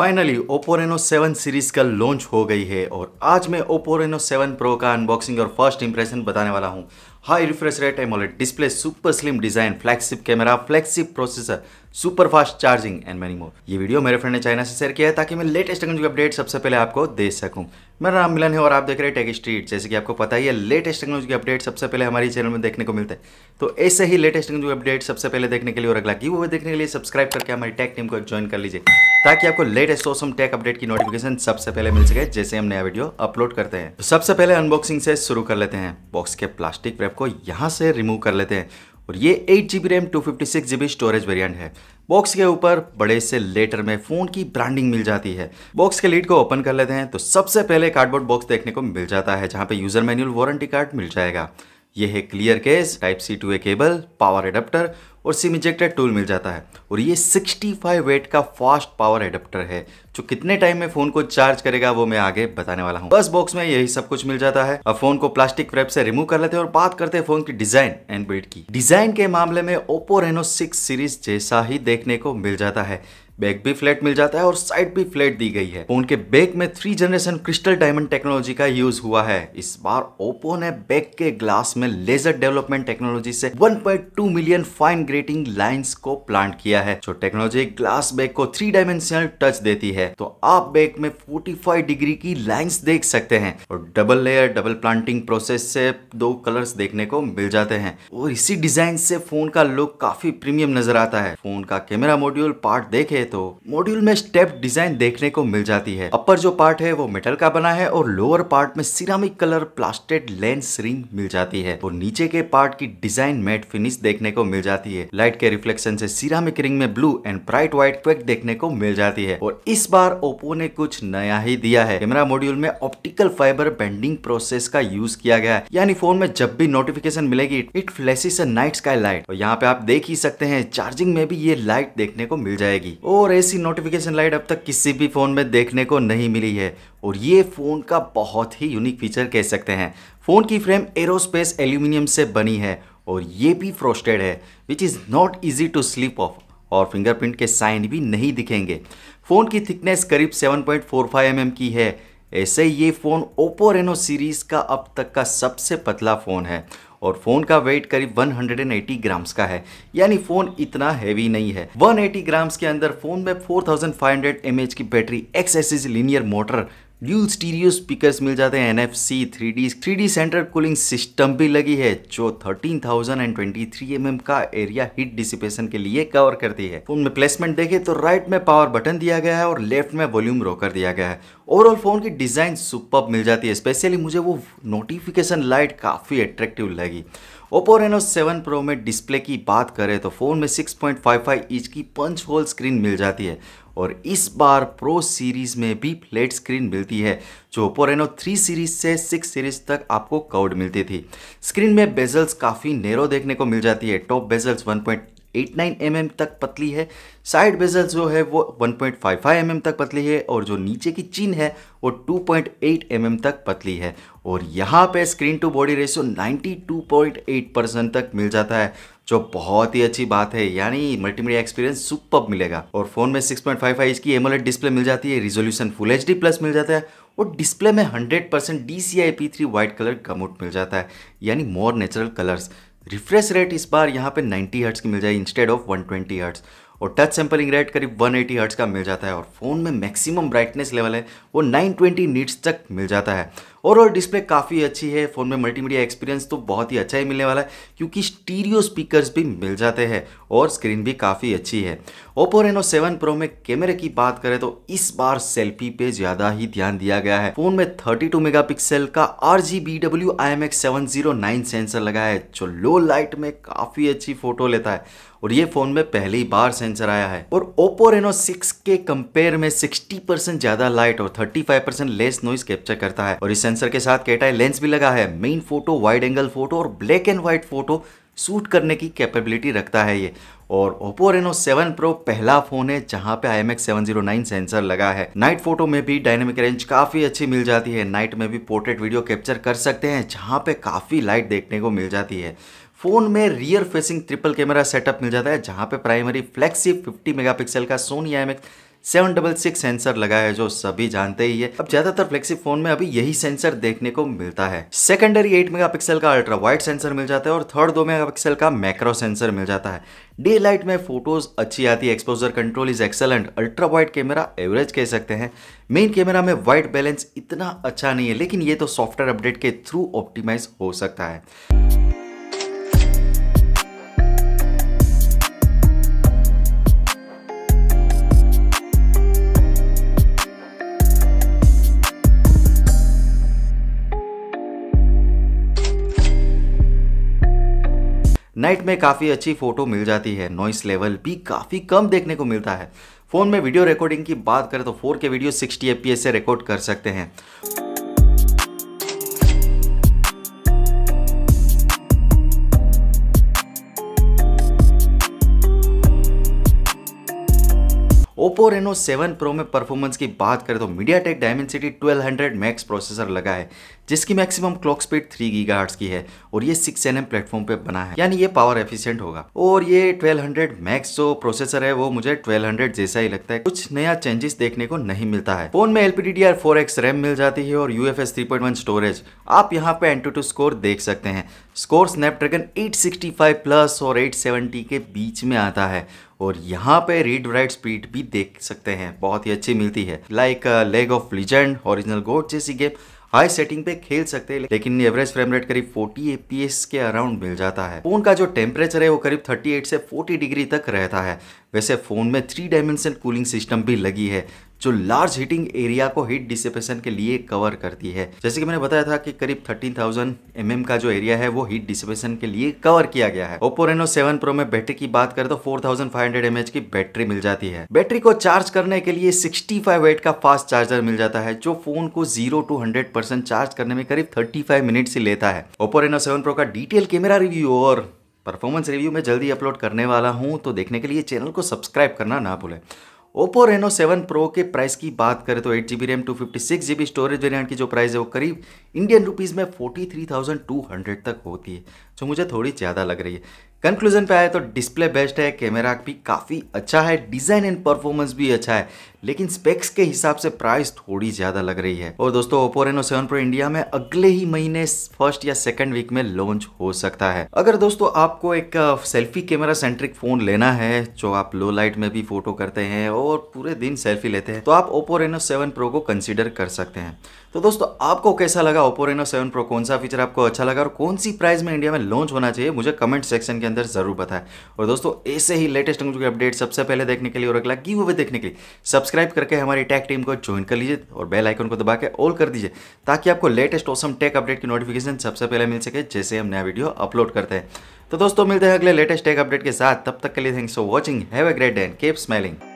finally Oppo Reno 7 series का launch हो गई है और आज मैं ओप्पो रेनो 7 प्रो का अनबॉक्सिंग और फर्स्ट इंप्रेशन बताने वाला हूँ high refresh rate AMOLED display super slim design flagship camera flagship processor super fast charging and many more ये वीडियो मेरे फ्रेंड ने चाइना से शेयर किया है ताकि मैं लेटेस्ट टेक्नोलॉजी अपडेट सबसे पहले आपको दे सकूं मेरा नाम मिलन है और आप देख रहे हैं टेक स्ट्रीट जैसे कि आपको पता ही है लेटेस्ट टेक्नोलॉजी के अपडेट सबसे पहले हमारे चैनल में देखने को मिलते हैं तो ऐसे ही लेटेस्ट टेक्नोलॉजी अपडेट सबसे पहले देखने के लिए और अगला की वो देखने के लिए सब्सक्राइब करके हमारी टेक टीम को ज्वाइन कर लीजिए ताकि आपको लेटेस्ट ऑसम टेक अपडेट की नोटिफिकेशन सबसे पहले मिल सके जैसे हम नया वीडियो अपलोड करते हैं तो सबसे पहले अनबॉक्सिंग से शुरू कर लेते हैं बॉक्स के प्लास्टिक रैप को यहाँ से रिमूव कर लेते हैं और ये eight G B RAM two fifty six G B storage variant है बॉक्स के ऊपर बड़े से लेटर में फ़ोन की ब्रांडिंग मिल जाती है बॉक्स के लीड को ओपन कर लेते हैं तो सबसे पहले कार्डबोर्ड बॉक्स देखने को मिल जाता है जहाँ पे यूज़र मैनुअल वारंटी कार्ड मिल जाएगा ये है clear case type C to A cable power adapter और सिम इंजेक्टेड टूल मिल जाता है और ये 65 वेट का फास्ट पावर एडप्टर है जो कितने टाइम में फोन को चार्ज करेगा वो मैं आगे बताने वाला हूँ बस बॉक्स में यही सब कुछ मिल जाता है अब फोन को प्लास्टिक रैप से रिमूव कर लेते हैं और बात करते हैं फोन की डिजाइन एंड बेट की डिजाइन के मामले में ओप्पो रेनो सिक्स सीरीज जैसा ही देखने को मिल जाता है बैक भी फ्लैट मिल जाता है और साइड भी फ्लैट दी गई है फोन के बैक में three generation crystal diamond technology का यूज हुआ है इस बार ओप्पो ने बैक के ग्लास में लेजर डेवलपमेंट टेक्नोलॉजी से 1.2 मिलियन फाइन ग्रेटिंग लाइंस को प्लांट किया है जो टेक्नोलॉजी ग्लास बैग को थ्री डायमेंशनल टच देती है तो आप बैग में फोर्टी डिग्री की लाइन्स देख सकते हैं और double layer double planting process से दो कलर देखने को मिल जाते हैं और इसी डिजाइन से फोन का लुक काफी प्रीमियम नजर आता है फोन का कैमरा मॉड्यूल पार्ट देखे तो मॉड्यूल में स्टेप डिजाइन देखने को मिल जाती है अपर जो पार्ट है वो मेटल का बना है और लोअर पार्ट में ceramic colour plated lens ring मिल जाती है और नीचे के पार्ट की डिजाइन मेट फिनिश देखने को मिल जाती है लाइट के रिफ्लेक्शन से सिरामिक रिंग में blue and bright white quake देखने को मिल जाती है और इस बार ओप्पो ने कुछ नया ही दिया है कैमरा मॉड्यूल में ऑप्टिकल फाइबर बेंडिंग प्रोसेस का यूज किया गया है यानी फोन में जब भी नोटिफिकेशन मिलेगी it flashes night sky light और यहाँ पे आप देख ही सकते हैं चार्जिंग में भी ये लाइट देखने को मिल जाएगी ओ और ऐसी नोटिफिकेशन लाइट अब तक किसी भी फ़ोन में देखने को नहीं मिली है और ये फ़ोन का बहुत ही यूनिक फीचर कह सकते हैं फ़ोन की फ्रेम एरोस्पेस एल्यूमिनियम से बनी है और ये भी फ्रोस्टेड है which is not easy to slip off और फिंगरप्रिंट के साइन भी नहीं दिखेंगे फ़ोन की थिकनेस करीब 7.45 पॉइंट mm की है ऐसे ये फ़ोन ओप्पो रेनो सीरीज़ का अब तक का सबसे पतला फ़ोन है और फ़ोन का वेट करीब 180 ग्राम्स का है यानी फ़ोन इतना हैवी नहीं है 180 ग्राम्स के अंदर फ़ोन में 4500 थाउजेंड की battery X axis linear motor new stereo speakers मिल जाते हैं N F C three D three D centre cooling system भी लगी है जो thirteen thousand and twenty three M M का एरिया हीट डिसिपेशन के लिए कवर करती है फोन में प्लेसमेंट देखे तो राइट में पावर बटन दिया गया है और लेफ्ट में वॉल्यूम रोकर दिया गया है ओवरऑल फोन की डिज़ाइन सुपर मिल जाती है स्पेशली मुझे वो नोटिफिकेशन लाइट काफ़ी अट्रैक्टिव लगी ओप्पो रेनो 7 प्रो में डिस्प्ले की बात करें तो फ़ोन में 6.55 इंच की पंच होल स्क्रीन मिल जाती है और इस बार प्रो सीरीज़ में भी फ्लैट स्क्रीन मिलती है जो ओप्पो रेनो थ्री सीरीज से सिक्स सीरीज तक आपको कवर्ड मिलती थी स्क्रीन में बेजल्स काफ़ी नेरो देखने को मिल जाती है टॉप बेजल्स 1.89 mm तक पतली है साइड बेजल जो है वो 1.55 mm तक पतली है और जो नीचे की चीन है वो 2.8 mm तक पतली है और यहाँ पे screen to body ratio 92.8 percent तक मिल जाता है जो बहुत ही अच्छी बात है यानी मल्टीमीडिया एक्सपीरियंस सुपर मिलेगा और फोन में 6.55 पॉइंट इंच की एमोलेट डिस्प्ले मिल जाती है रिजोल्यूशन फुल एच प्लस मिल जाता है और डिस्प्ले में 100% percent D C I P three white colour gamut मिल जाता है यानी more natural colours refresh rate इस बार यहाँ पे 90 हर्ट्स की मिल जाएगी इंस्टेड ऑफ 120 हर्ट्स और टच सैम्पलिंग रेट करीब 180 एटी हर्ट्स का मिल जाता है और फ़ोन में मैक्सिमम ब्राइटनेस लेवल है वो 920 ट्वेंटी नीट्स तक मिल जाता है और और डिस्प्ले काफ़ी अच्छी है फ़ोन में मल्टीमीडिया एक्सपीरियंस तो बहुत ही अच्छा ही मिलने वाला है क्योंकि स्टीरियो स्पीकर्स भी मिल जाते हैं और स्क्रीन भी काफ़ी अच्छी है ओप्पो रेनो सेवन प्रो में कैमरे की बात करें तो इस बार सेल्फी पे ज़्यादा ही ध्यान दिया गया है फ़ोन में 32 मेगापिक्सल का R G B W I M X seven zero nine sensor लगा है जो लो लाइट में काफ़ी अच्छी फोटो लेता है और ये फोन में पहली बार सेंसर आया है और ओप्पो रेनो सिक्स के कंपेयर में सिक्सटी परसेंट ज्यादा लाइट और thirty five percent less noise capture करता है और इस सेंसर के साथ केटाई लेंस भी लगा है main photo wide angle photo और black and white photo shoot करने की कैपेबिलिटी रखता है ये और ओप्पो रेनो 7 प्रो पहला फोन है जहाँ पे आई एम सेंसर लगा है नाइट फोटो में भी डायनेमिक रेंज काफी अच्छी मिल जाती है नाइट में भी पोर्ट्रेट वीडियो कैप्चर कर सकते हैं जहाँ पे काफी लाइट देखने को मिल जाती है फ़ोन में rear facing triple camera setup मिल जाता है जहाँ पे प्राइमरी फ्लेक्सी 50 मेगापिक्सल का Sony I seven double six sensor लगा है जो सभी जानते ही है अब ज्यादातर फ्लेक्सी फोन में अभी यही सेंसर देखने को मिलता है सेकेंडरी एट मेगापिक्सल का अल्ट्रा वाइट सेंसर मिल जाता है और थर्ड दो मेगापिक्सल का मैक्रो सेंसर मिल जाता है डे लाइट में फोटोज अच्छी आती है exposure control is excellent ultra wide camera average कह सकते हैं मेन कैमरा में वाइट बैलेंस इतना अच्छा नहीं है लेकिन ये तो सॉफ्टवेयर अपडेट के थ्रू ऑप्टिमाइज हो सकता है नाइट में काफ़ी अच्छी फ़ोटो मिल जाती है नॉइस लेवल भी काफ़ी कम देखने को मिलता है फ़ोन में वीडियो रिकॉर्डिंग की बात करें तो 4K वीडियो 60 एफ से रिकॉर्ड कर सकते हैं Oppo रेनो 7 प्रो में परफॉर्मेंस की बात करें तो मीडिया टेक 1200 मैक्स प्रोसेसर लगा है जिसकी मैक्सिमम क्लॉक स्पीड 3 गीगाहर्ट्ज की है और ये 6 एन प्लेटफॉर्म पे बना है यानी ये पावर एफिशिएंट होगा और ये 1200 मैक्स जो प्रोसेसर है वो मुझे 1200 जैसा ही लगता है कुछ नया चेंजेस देखने को नहीं मिलता है फोन में एलपीडीडीआर 4x रैम मिल जाती है और यूएफएस 3.1 स्टोरेज आप यहाँ पे एंटू स्कोर देख सकते हैं स्कोर स्नैपड्रैगन 865 प्लस और एट के बीच में आता है और यहाँ पे रीड राइट स्पीड भी देख सकते हैं बहुत ही अच्छी मिलती है like League of Legend original god जैसी गेम हाई सेटिंग पे खेल सकते हैं लेकिन एवरेज फ्रेम रेट करीब 40 एपीएस के अराउंड मिल जाता है फोन का जो टेम्परेचर है वो करीब 38 से 40 डिग्री तक रहता है वैसे फोन में थ्री डायमेंशन कूलिंग सिस्टम भी लगी है जो लार्ज हिटिंग एरिया को हीट डिसिपेशन के लिए कवर करती है जैसे कि मैंने बताया था कि करीब 13,000 mm का जो एरिया है वो हीट डिसिपेशन के लिए कवर किया गया है ओप्पो रेनो 7 प्रो में बैटरी की बात करें तो 4,500 mAh की बैटरी मिल जाती है बैटरी को चार्ज करने के लिए 65 फाइव का फास्ट चार्जर मिल जाता है जो फोन को जीरो टू हंड्रेड चार्ज करने में करीब थर्टी फाइव मिनट से लेता है ओप्पो रेनो सेवन प्रो का डिटेल कैमरा रिव्यू और परफॉर्मेंस रिव्यू में जल्दी अपलोड करने वाला हूँ तो देखने के लिए चैनल को सब्सक्राइब करना ना भूलें ओप्पो रेनो 7 प्रो के प्राइस की बात करें तो eight G B RAM two fifty six G B storage variant की जो प्राइस है वो करीब इंडियन रुपीज़ में forty three thousand two hundred तक होती है जो मुझे थोड़ी ज़्यादा लग रही है कंक्लूजन पे आए तो डिस्प्ले बेस्ट है कैमरा भी काफ़ी अच्छा है डिज़ाइन एंड परफॉर्मेंस भी अच्छा है लेकिन स्पेक्स के हिसाब से प्राइस थोड़ी ज़्यादा लग रही है और दोस्तों Oppo Reno seven pro India में अगले ही महीने फर्स्ट या सेकेंड वीक में लॉन्च हो सकता है अगर दोस्तों आपको एक सेल्फी कैमरा सेंट्रिक फोन लेना है जो आप लो लाइट में भी फोटो करते हैं और पूरे दिन सेल्फी लेते हैं तो आप ओप्पो रेनो सेवन प्रो को कंसिडर कर सकते हैं तो दोस्तों आपको कैसा लगा ओप्पो रेनो सेवन प्रो कौन सा फीचर आपको अच्छा लगा और कौन सी प्राइस में इंडिया में लॉन्च होना चाहिए मुझे कमेंट सेक्शन के अंदर जरूर बताएं और दोस्तों ऐसे ही लेटेस्ट अपडेट सबसे पहले देखने के लिए और अगला गिव देखने के लिए सबसे सब्सक्राइब करके हमारी टैक टीम को ज्वाइन कर लीजिए और बेल आइकन को दबा के ऑल कर दीजिए ताकि आपको लेटेस्ट औसम टेक अपडेट की नोटिफिकेशन सबसे पहले मिल सके जैसे हम नया वीडियो अपलोड करते हैं तो दोस्तों मिलते हैं अगले लेटेस्ट टेक अपडेट के साथ तब तक के लिए thanks for watching have a great day and keep smiling